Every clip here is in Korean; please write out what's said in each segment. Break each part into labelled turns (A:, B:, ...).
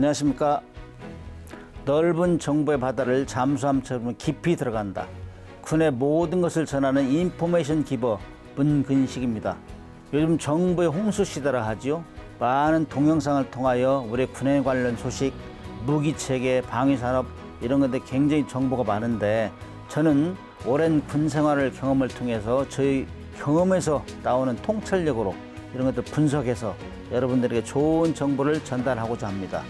A: 안녕하십니까. 넓은 정보의 바다를 잠수함처럼 깊이 들어간다. 군의 모든 것을 전하는 인포메이션 기버 문근식입니다. 요즘 정부의 홍수 시대라 하지요. 많은 동영상을 통하여 우리 군에 관련 소식, 무기 체계, 방위 산업 이런 건데 굉장히 정보가 많은데 저는 오랜 군 생활을 경험을 통해서 저희 경험에서 나오는 통찰력으로 이런 것들 분석해서 여러분들에게 좋은 정보를 전달하고자 합니다.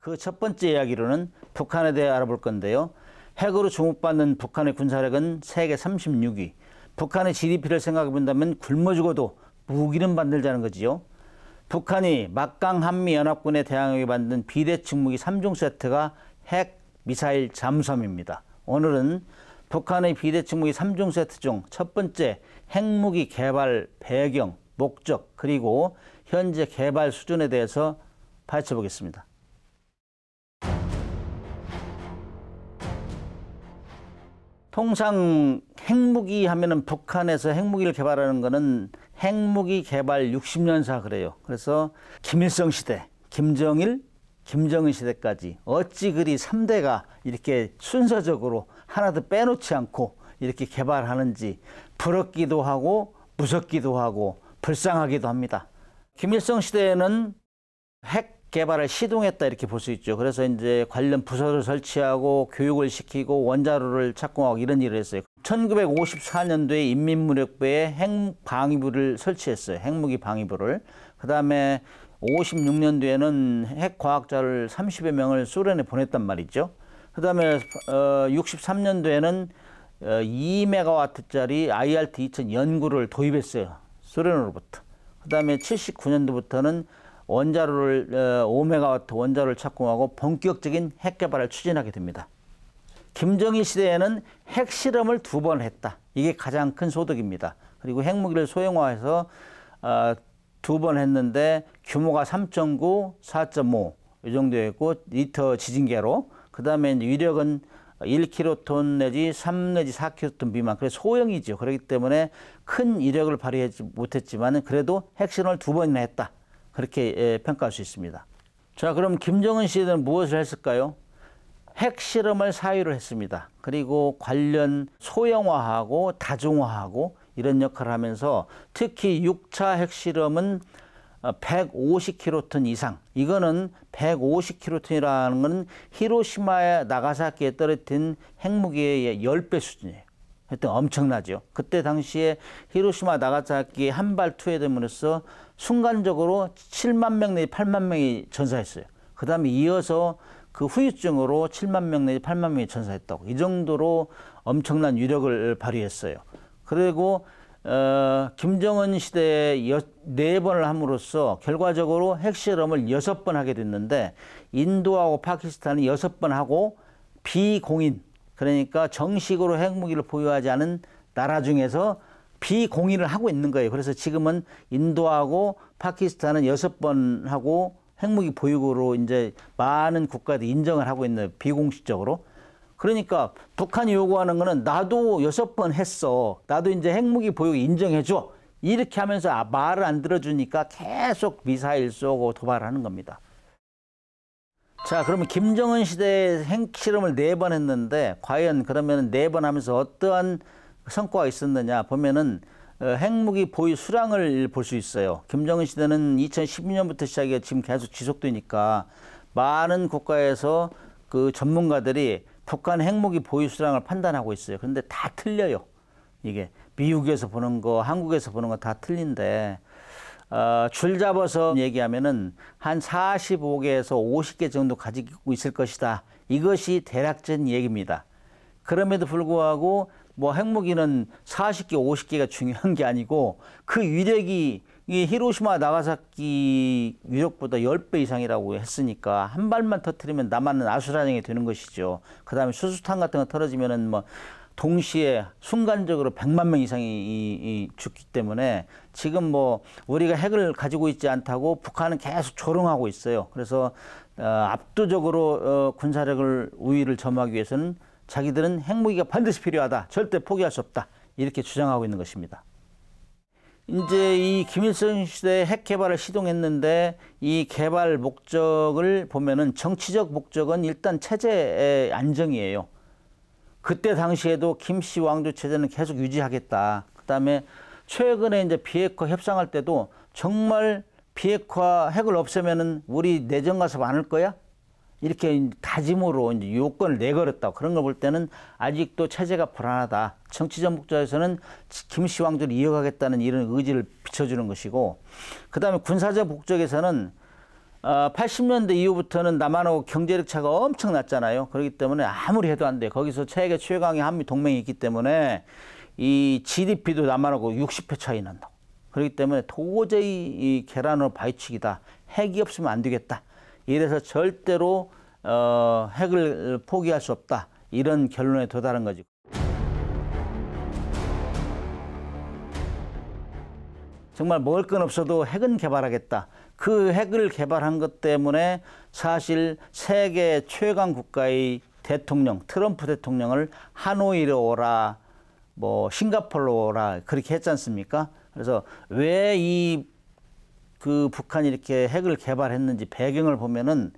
A: 그 첫 번째 이야기로는 북한에 대해 알아볼 건데요. 핵으로 주목받는 북한의 군사력은 세계 36위. 북한의 GDP를 생각해 본다면 굶어 죽어도 무기는 만들자는 거지요. 북한이 막강 한미연합군의 대항력에 만든 비대칭 무기 3종 세트가 핵, 미사일, 잠수함입니다. 오늘은 북한의 비대칭 무기 3종 세트 중 첫 번째 핵무기 개발 배경, 목적, 그리고 현재 개발 수준에 대해서 파헤쳐 보겠습니다. 통상 핵무기 하면은 북한에서 핵무기를 개발하는 거는 핵무기 개발 60년사 그래요. 그래서 김일성 시대, 김정일, 김정은 시대까지 어찌 그리 3대가 이렇게 순서적으로 하나도 빼놓지 않고 이렇게 개발하는지 부럽기도 하고 무섭기도 하고 불쌍하기도 합니다. 김일성 시대에는 핵 개발을 시동했다 이렇게 볼 수 있죠. 그래서 이제 관련 부서를 설치하고 교육을 시키고 원자로를 착공하고 이런 일을 했어요. 1954년도에 인민무력부에 핵 방위부를 설치했어요. 핵무기 방위부를. 그다음에 56년도에는 핵 과학자를 30여 명을 소련에 보냈단 말이죠. 그다음에 어 63년도에는 어 2메가와트짜리 IRT 2000 연구를 도입했어요. 소련으로부터. 그다음에 79년도부터는 원자로를 어 5메가와트 원자로를 착공하고 본격적인 핵 개발을 추진하게 됩니다. 김정일 시대에는 핵 실험을 두 번 했다. 이게 가장 큰 소득입니다. 그리고 핵무기를 소형화해서 어, 두번 했는데 규모가 3.9, 4.5 이 정도였고 리터 지진계로 그다음에 위력은 1킬로톤 내지 3 내지 4킬로톤 미만 그래서 소형이죠. 그렇기 때문에 큰 이력을 발휘하지 못했지만 그래도 핵실험을 두 번이나 했다. 그렇게 예, 평가할 수 있습니다. 자, 그럼 김정은 씨는 무엇을 했을까요? 핵실험을 사유로 했습니다. 그리고 관련 소형화하고 다중화하고 이런 역할을 하면서 특히 6차 핵실험은 150킬로톤 어, 이상. 이거는 150킬로톤이라는 것은 히로시마에 나가사키에 떨어린 핵무기의 10배 수준이에요. 하여튼 엄청나죠. 그때 당시에 히로시마 나가사키에 한 발 투여됨으로써 순간적으로 7만 명 내지 8만 명이 전사했어요. 그 다음에 이어서 그 후유증으로 7만 명 내지 8만 명이 전사했다고. 이 정도로 엄청난 위력을 발휘했어요. 그리고 어, 김정은 시대에 여, 네 번을 함으로써 결과적으로 핵실험을 여섯 번 하게 됐는데 인도하고 파키스탄이 여섯 번 하고 비공인 그러니까 정식으로 핵무기를 보유하지 않은 나라 중에서 비공인을 하고 있는 거예요. 그래서 지금은 인도하고 파키스탄은 여섯 번 하고 핵무기 보유국으로 이제 많은 국가들이 인정을 하고 있는 비공식적으로 그러니까 북한이 요구하는 거는 나도 여섯 번 했어. 나도 이제 핵무기 보유 인정해줘. 이렇게 하면서 아, 말을 안 들어주니까 계속 미사일 쏘고 도발하는 겁니다. 자, 그러면 김정은 시대에 핵실험을 네 번 했는데 과연 그러면 네 번 하면서 어떠한 성과가 있었느냐 보면은 어, 핵무기 보유 수량을 볼 수 있어요. 김정은 시대는 2012년부터 시작해 지금 계속 지속되니까 많은 국가에서 그 전문가들이 북한 핵무기 보유 수량을 판단하고 있어요. 그런데 다 틀려요. 이게 미국에서 보는 거, 한국에서 보는 거 다 틀린데 어, 줄 잡아서 얘기하면은 한 45개에서 50개 정도 가지고 있을 것이다. 이것이 대략적인 얘기입니다. 그럼에도 불구하고 뭐 핵무기는 40개, 50개가 중요한 게 아니고 그 위력이 이 히로시마 나가사키 위력보다 10배 이상이라고 했으니까 한 발만 터트리면 남한은 아수라장이 되는 것이죠. 그다음에 수수탄 같은 거 떨어지면은 뭐 동시에 순간적으로 100만 명 이상이 이, 이 죽기 때문에 지금 뭐 우리가 핵을 가지고 있지 않다고 북한은 계속 조롱하고 있어요. 그래서 어, 압도적으로 어, 군사력을 우위를 점하기 위해서는 자기들은 핵무기가 반드시 필요하다. 절대 포기할 수 없다. 이렇게 주장하고 있는 것입니다. 이제 이 김일성 시대에 핵 개발을 시동했는데 이 개발 목적을 보면은 정치적 목적은 일단 체제의 안정이에요. 그때 당시에도 김씨 왕조 체제는 계속 유지하겠다. 그다음에 최근에 이제 비핵화 협상할 때도 정말 비핵화 핵을 없애면은 우리 내정 가서 많을 거야? 이렇게 다짐으로 이제 요건을 내걸었다. 그런 걸 볼 때는 아직도 체제가 불안하다. 정치전복자에서는 김씨 왕조를 이어가겠다는 이런 의지를 비춰주는 것이고, 그 다음에 군사적 목적에서는 80년대 어, 이후부터는 남한하고 경제력 차가 엄청 났잖아요. 그렇기 때문에 아무리 해도 안 돼. 거기서 최악의 최강의 한미 동맹이 있기 때문에 이 GDP도 남한하고 60회 차이 난다 그렇기 때문에 도저히 이 계란으로 바위치기다. 핵이 없으면 안 되겠다. 이래서 절대로 어, 핵을 포기할 수 없다. 이런 결론에 도달한 거지 정말 먹을 건 없어도 핵은 개발하겠다. 그 핵을 개발한 것 때문에 사실 세계 최강 국가의 대통령, 트럼프 대통령을 하노이로 오라, 뭐 싱가폴로 오라 그렇게 했지 않습니까? 그래서 왜이 그 북한이 이렇게 핵을 개발했는지 배경을 보면은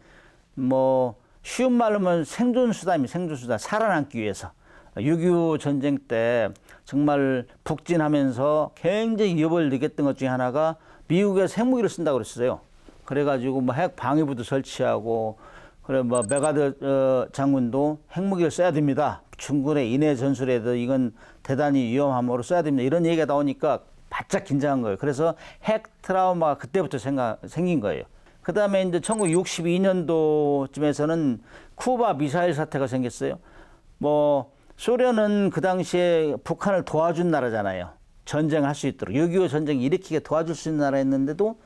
A: 뭐 쉬운 말로면 생존 수단이 생존 수단 살아남기 위해서 6.25 전쟁 때 정말 북진하면서 굉장히 위협을 느꼈던 것 중에 하나가 미국의서 핵무기를 쓴다고 그랬어요. 그래가지고 뭐 핵 방위부도 설치하고 그래 뭐 메가드 어, 장군도 핵무기를 써야 됩니다. 중군의 인해 전술에도 이건 대단히 위험함으로 써야 됩니다. 이런 얘기가 나오니까 바짝 긴장한 거예요. 그래서 핵 트라우마가 그때부터 생각, 생긴 거예요. 그 다음에 이제 1962년도쯤에서는 쿠바 미사일 사태가 생겼어요. 뭐, 소련은 그 당시에 북한을 도와준 나라잖아요. 전쟁할 수 있도록. 6.25 전쟁 일으키게 도와줄 수 있는 나라였는데도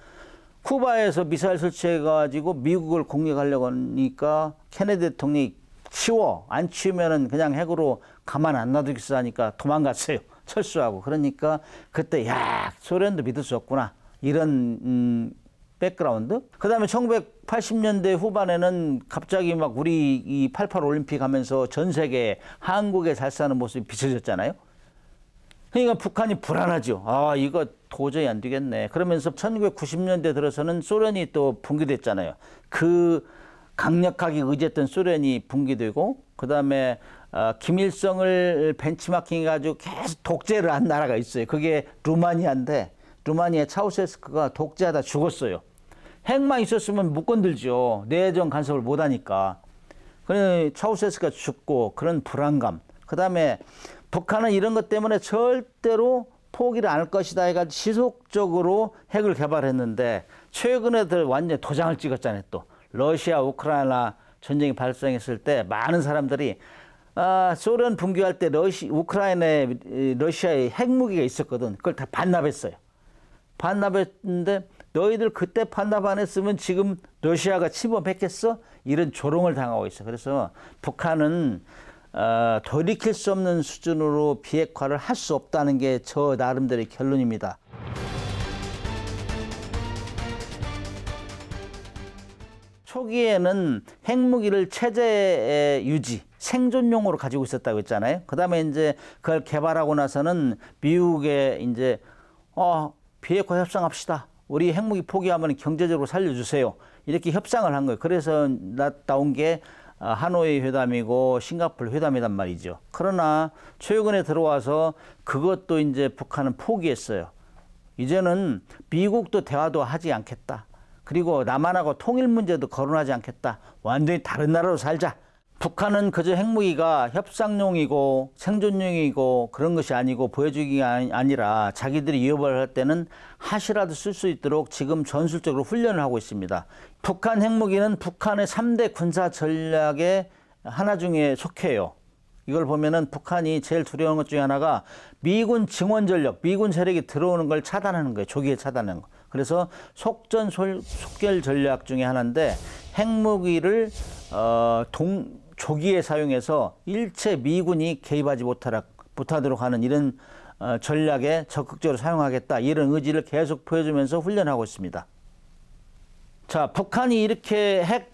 A: 쿠바에서 미사일 설치해가지고 미국을 공격하려고 하니까 케네디 대통령이 치워. 안 치우면은 그냥 핵으로 가만 안 놔두겠어 하니까 도망갔어요. 철수하고. 그러니까 그때 야 소련도 믿을 수 없구나. 이런 음, 백그라운드. 그다음에 1980년대 후반에는 갑자기 막 우리 이 88 올림픽 하면서 전 세계 한국에 잘 사는 모습이 비춰졌잖아요. 그러니까 북한이 불안하죠. 아, 이거 도저히 안 되겠네. 그러면서 1990년대 들어서는 소련이 또 붕괴됐잖아요. 그 강력하게 의지했던 소련이 붕괴되고 그다음에 어, 김일성을 벤치마킹해 가지고 계속 독재를 한 나라가 있어요. 그게 루마니아인데 루마니아 차우세스크가 독재하다 죽었어요. 핵만 있었으면 못 건들죠. 내정 간섭을 못 하니까. 그래 차우세스크가 죽고 그런 불안감. 그다음에 북한은 이런 것 때문에 절대로 포기를 안 할 것이다 해가지고 지속적으로 핵을 개발했는데 최근에들 완전 히 도장을 찍었잖아요. 또 러시아 우크라이나 전쟁이 발생했을 때 많은 사람들이 아, 소련 붕괴할 때 러시, 우크라이나에 러시아의 핵무기가 있었거든. 그걸 다 반납했어요. 반납했는데 너희들 그때 반납 안 했으면 지금 러시아가 침범했겠어? 이런 조롱을 당하고 있어. 그래서 북한은 어, 아, 돌이킬 수 없는 수준으로 비핵화를 할 수 없다는 게 저 나름대로의 결론입니다. 초기에는 핵무기를 체제 유지, 생존용으로 가지고 있었다고 했잖아요. 그다음에 이제 그걸 개발하고 나서는 미국에 이제 어 비핵화 협상합시다. 우리 핵무기 포기하면 경제적으로 살려주세요. 이렇게 협상을 한 거예요. 그래서 나온 게 아, 하노이 회담이고 싱가폴 회담이란 말이죠. 그러나 최근에 들어와서 그것도 이제 북한은 포기했어요. 이제는 미국도 대화도 하지 않겠다. 그리고 남한하고 통일 문제도 거론하지 않겠다. 완전히 다른 나라로 살자. 북한은 그저 핵무기가 협상용이고 생존용이고 그런 것이 아니고 보여주기가 아니라 자기들이 위협을 할 때는 하시라도 쓸 수 있도록 지금 전술적으로 훈련을 하고 있습니다. 북한 핵무기는 북한의 삼대 군사 전략의 하나 중에 속해요. 이걸 보면은 북한이 제일 두려운 것 중에 하나가 미군 증원 전력, 미군 세력이 들어오는 걸 차단하는 거예요. 조기에 차단하는 거. 그래서 속전 속결 전략 중에 하나인데 핵무기를 어, 동 조기에 사용해서 일체 미군이 개입하지 못하도록 하는 이런 어, 전략에 적극적으로 사용하겠다 이런 의지를 계속 보여주면서 훈련하고 있습니다. 자, 북한이 이렇게 핵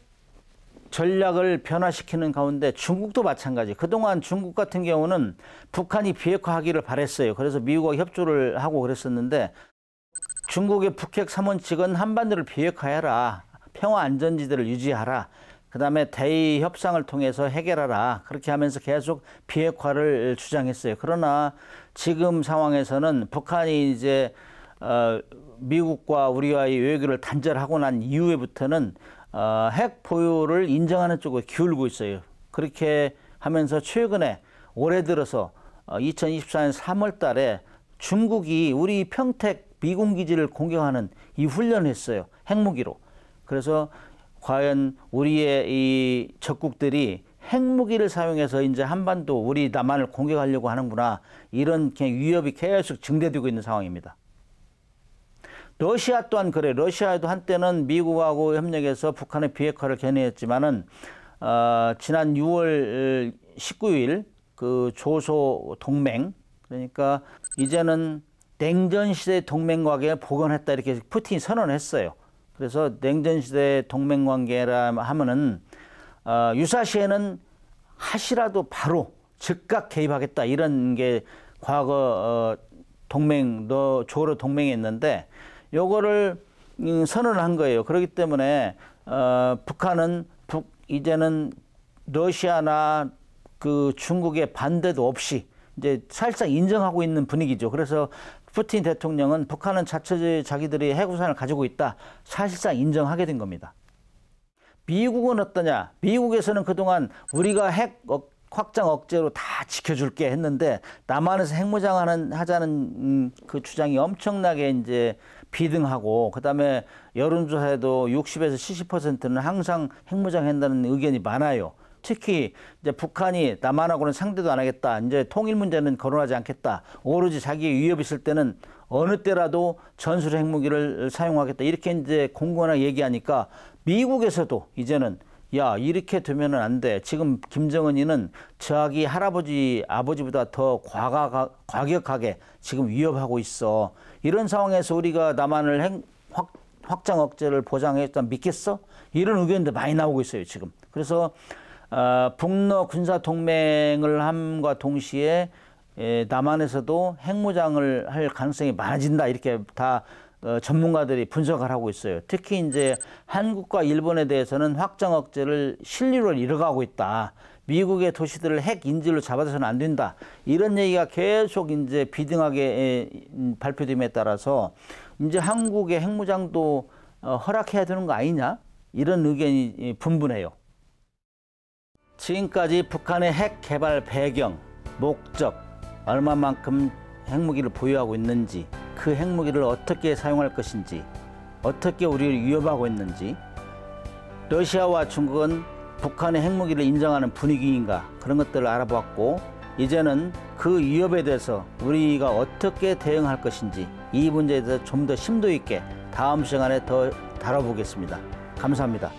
A: 전략을 변화시키는 가운데 중국도 마찬가지. 그동안 중국 같은 경우는 북한이 비핵화하기를 바랬어요. 그래서 미국과 협조를 하고 그랬었는데 중국의 북핵 3원칙은 한반도를 비핵화해라. 평화 안전지대를 유지하라. 그다음에 대의 협상을 통해서 해결하라 그렇게 하면서 계속 비핵화를 주장했어요. 그러나 지금 상황에서는 북한이 이제 어, 미국과 우리와의 외교를 단절하고 난 이후에부터는 어, 핵 보유를 인정하는 쪽으로 기울고 있어요. 그렇게 하면서 최근에 올해 들어서 2024년 어, 3월 달에 중국이 우리 평택 미군기지를 공격하는 이 훈련을 했어요. 핵무기로. 그래서 과연 우리의 이 적국들이 핵무기를 사용해서 이제 한반도 우리 남한을 공격하려고 하는구나 이런 위협이 계속 증대되고 있는 상황입니다. 러시아 또한 그래. 러시아도 한때는 미국하고 협력해서 북한의 비핵화를 견해했지만은 어, 지난 6월 19일 어, 그 조소 동맹 그러니까 이제는 냉전 시대 동맹과에 복원했다 이렇게 푸틴이 선언했어요. 그래서 냉전 시대 의 동맹 관계라 하면은 어, 유사시에는 하시라도 바로 즉각 개입하겠다 이런 게 과거 어, 동맹 너 조로 동맹이 있는데 요거를 음, 선언한 을 거예요. 그렇기 때문에 어, 북한은 북 이제는 러시아나 그 중국의 반대도 없이 이제 살짝 인정하고 있는 분위기죠. 그래서 푸틴 대통령은 북한은 자체 자기들이 핵우산을 가지고 있다 사실상 인정하게 된 겁니다. 미국은 어떠냐? 미국에서는 그동안 우리가 핵 확장 억제로 다 지켜줄게 했는데 남한에서 핵무장하는 하자는 음, 그 주장이 엄청나게 이제 비등하고 그다음에 여론조사에도 60에서 70%는 항상 핵무장한다는 의견이 많아요. 특히 이제 북한이 남한하고는 상대도 안 하겠다. 이제 통일 문제는 거론하지 않겠다. 오로지 자기의 위협 이 있을 때는 어느 때라도 전술 핵무기를 사용하겠다. 이렇게 이제 공고나 얘기하니까 미국에서도 이제는 야 이렇게 되면은 안 돼. 지금 김정은이는 저기 할아버지 아버지보다 더 과가, 과격하게 지금 위협하고 있어. 이런 상황에서 우리가 남한을 핵, 확, 확장 억제를 보장했다 믿겠어? 이런 의견도 많이 나오고 있어요 지금. 그래서 어, 북러 군사 동맹을 함과 동시에 에, 예, 남한에서도 핵무장을 할 가능성이 많아진다 이렇게 다 어, 전문가들이 분석을 하고 있어요. 특히 이제 한국과 일본에 대해서는 확장 억제를 실리로 이뤄가고 있다. 미국의 도시들을 핵 인질로 잡아서는 안 된다. 이런 얘기가 계속 이제 비등하게 예, 음, 발표됨에 따라서 이제 한국의 핵무장도 어, 허락해야 되는 거 아니냐? 이런 의견이 분분해요. 지금까지 북한의 핵 개발 배경, 목적, 얼마만큼 핵무기를 보유하고 있는지, 그 핵무기를 어떻게 사용할 것인지, 어떻게 우리를 위협하고 있는지, 러시아와 중국은 북한의 핵무기를 인정하는 분위기인가 그런 것들을 알아보았고 이제는 그 위협에 대해서 우리가 어떻게 대응할 것인지 이 문제에 대해서 좀 더 심도 있게 다음 시간에 더 다뤄보겠습니다. 감사합니다.